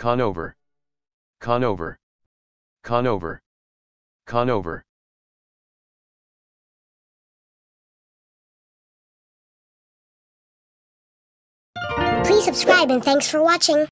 Conover. Conover. Conover. Conover. Please subscribe and thanks for watching.